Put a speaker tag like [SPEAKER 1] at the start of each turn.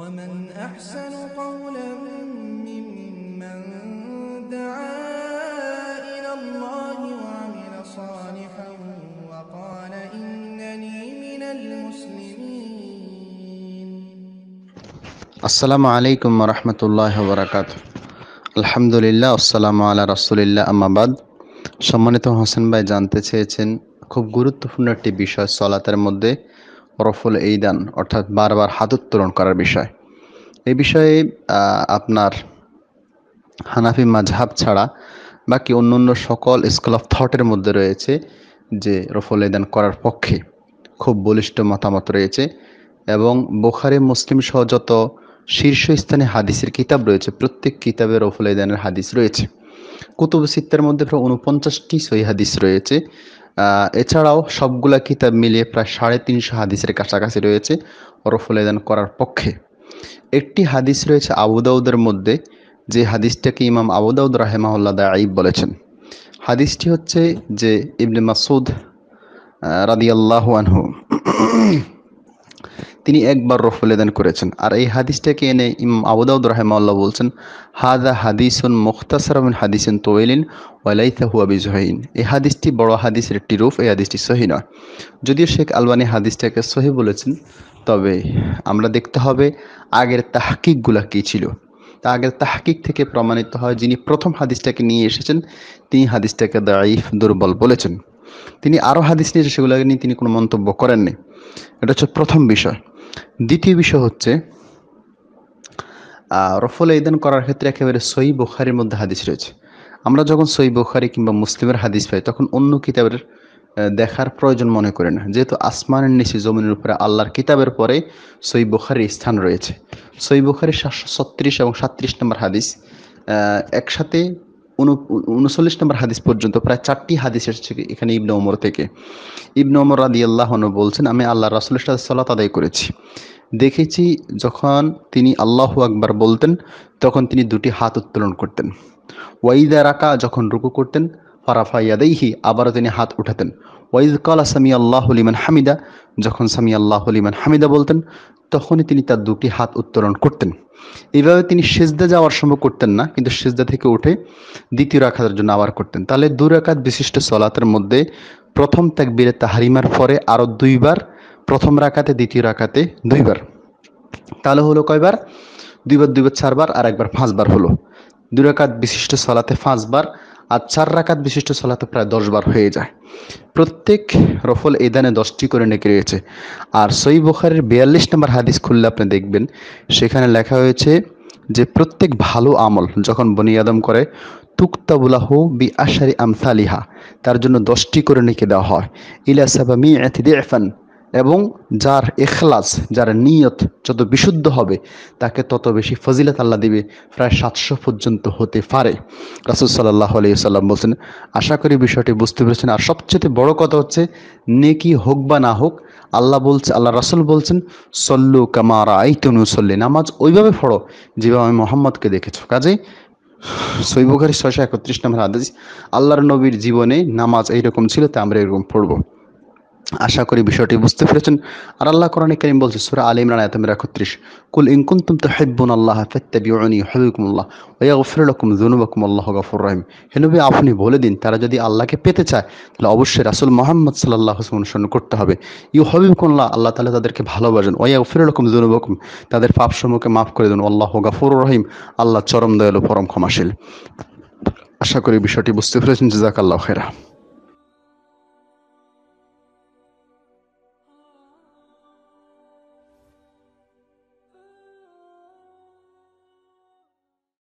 [SPEAKER 1] ومن أحسن قولا ممن دعا إلى الله وعمل صالحا وقال إنني من المسلمين السلام عليكم ورحمة الله وبركاته الحمد لله والسلام على رسول الله أما بعد সম্মানিত হোসেন ভাই জানতে চেয়েছেন খুব গুরুত্বপূর্ণ একটি বিষয় সলাতের মধ্যে রফুল এইদান অর্থাৎ বারবার হাত উত্তোলন করার বিষয় এই বিষয়ে আপনার হানাফি মাঝহাব ছাড়া বাকি অন্য অন্য সকল স্কুল অফ থটের মধ্যে রয়েছে যে রফুল এইদান করার পক্ষে খুব বলিষ্ঠ মতামত রয়েছে এবং বোখারে মুসলিম সহ যত শীর্ষস্থানে হাদিসের কিতাব রয়েছে প্রত্যেক কিতাবে রফুল এদানের হাদিস রয়েছে কুতুব সিত্তার মধ্যে প্রায় উনপঞ্চাশটি সই হাদিস রয়েছে এছাড়াও সবগুলা কিতাব মিলিয়ে প্রায় সাড়ে তিনশো হাদিসের কাছাকাছি রয়েছে ওরফলেদান করার পক্ষে একটি হাদিস রয়েছে আবুদাউদের মধ্যে যে হাদিসটাকে ইমাম আবুদাউদ রাহেমাউল্লা দাঈব বলেছেন হাদিসটি হচ্ছে যে ইবনে মাসুদ রাদিয়াল্লাহু আনহু তিনি একবার রফলেদান করেছেন আর এই হাদিসটাকে এনে ইম আবুদাউদ রাহেমাল্লাহ বলছেন হাদা হাদিসুন হাদিস হাদিসুন তোয়েলিন ওয়ালাইতা হুয়াবি জহিন এই হাদিসটি বড় হাদিসের একটি রূপ এই হাদিসটি সহি নয় যদিও শেখ আলবানি হাদিসটাকে সহি বলেছেন তবে আমরা দেখতে হবে আগের তাহকিকগুলো কী ছিল তা আগের তাহকিক থেকে প্রমাণিত হয় যিনি প্রথম হাদিসটাকে নিয়ে এসেছেন তিনি হাদিসটাকে দাইফ দুর্বল বলেছেন তিনি আরও হাদিস নিয়েছে সেগুলোকে নিয়ে তিনি কোনো মন্তব্য করেননি এটা হচ্ছে প্রথম বিষয় দ্বিতীয় বিষয় হচ্ছে রফল ইদান করার ক্ষেত্রে একেবারে সই বোখারির মধ্যে হাদিস রয়েছে আমরা যখন সই বোখারি কিংবা মুসলিমের হাদিস পাই তখন অন্য কিতাবের দেখার প্রয়োজন মনে করে না যেহেতু আসমানের নিচে জমিনের উপরে আল্লাহর কিতাবের পরে সই বোখারির স্থান রয়েছে সই বোখারি সাতশো ছত্রিশ এবং সাত্রিশ নম্বর হাদিস একসাথে উনচল্লিশ নম্বর হাদিস পর্যন্ত প্রায় চারটি হাদিস এসেছে এখানে ইবনে ওমর থেকে ইবনে ওমর রাদি আল্লাহন বলছেন আমি আল্লাহ রাসুলের সাথে সলাত আদায় করেছি দেখেছি যখন তিনি আল্লাহ আকবার বলতেন তখন তিনি দুটি হাত উত্তোলন করতেন ওয়াইদা রাকা যখন রুকু করতেন ফারাফা ইয়াদাইহি আবারও তিনি হাত উঠাতেন ওয়াইজ কলা সামি আল্লাহ লিমান হামিদা যখন সামি আল্লাহ লিমান হামিদা বলতেন তখনই তিনি তার দুটি হাত উত্তোলন করতেন এইভাবে তিনি সেজদা যাওয়ার সময় করতেন না কিন্তু সেজদা থেকে উঠে দ্বিতীয় রাখাতের জন্য আবার করতেন তাহলে দু রাখাত বিশিষ্ট সলাতের মধ্যে প্রথম ত্যাগ তাকবীরে তাহারিমার পরে আরও দুইবার প্রথম রাখাতে দ্বিতীয় রাখাতে দুইবার তাহলে হলো কয়বার দুইবার দুইবার চারবার আর একবার পাঁচবার হলো রাখাত বিশিষ্ট সলাতে পাঁচবার আর চার রাকাত বিশিষ্ট সলাতে প্রায় দশ বার হয়ে যায় প্রত্যেক রফল এদানে দশটি করে নেকে রয়েছে আর সই বোখারের বিয়াল্লিশ নম্বর হাদিস খুললে আপনি দেখবেন সেখানে লেখা হয়েছে যে প্রত্যেক ভালো আমল যখন বনি আদম করে তুক্তাবুলাহ বি আশারি আমসালিহা তার জন্য দশটি করে নেকে দেওয়া হয় ইলা সাবা মি এফান এবং যার এখলাস যার নিয়ত যত বিশুদ্ধ হবে তাকে তত বেশি ফজিলত আল্লাহ দিবে প্রায় সাতশো পর্যন্ত হতে পারে রাসুল সাল্লাহ আলি সাল্লাম বলছেন আশা করি বিষয়টি বুঝতে পেরেছেন আর সবচেয়ে বড় কথা হচ্ছে নেকি হোক বা না হোক আল্লাহ বলছে আল্লাহ রাসুল বলছেন সল্লু কামারা তনু সল্লি নামাজ ওইভাবে পড়ো যেভাবে আমি মোহাম্মদকে দেখেছ কাজেই সৈবঘারী ছয়শো একত্রিশ নম্বর আদেশ আল্লাহর নবীর জীবনে নামাজ এইরকম ছিল তা আমরা এরকম পড়বো আশা করি বিষয়টি বুঝতে পেরেছেন আর আল্লাহ কোরআন করিম বলছে সুরা আল ইমরান আয়াত কুল 31 কুল ইন কুনতুম তুহিব্বুনাল্লাহ ফাত্তাবিউনি হবিকুমুল্লাহ ওয়া ইয়াগফির লাকুম যুনুবাকুম আল্লাহু গফুর রহিম হে নবী আপনি বলে দিন তারা যদি আল্লাহকে পেতে চায় তাহলে অবশ্যই রাসুল মুহাম্মদ সাল্লাল্লাহু আলাইহি অনুসরণ করতে হবে ইউহিব্বুকুমুল্লাহ আল্লাহ তাআলা তাদেরকে ভালোবাসেন ওয়া ইয়াগফির লাকুম যুনুবাকুম তাদের পাপসমূহকে maaf করে দেন আল্লাহ গফুর রহিম আল্লাহ চরম দয়ালু পরম ক্ষমাশীল আশা করি বিষয়টি বুঝতে পেরেছেন জাযাকাল্লাহু খাইরা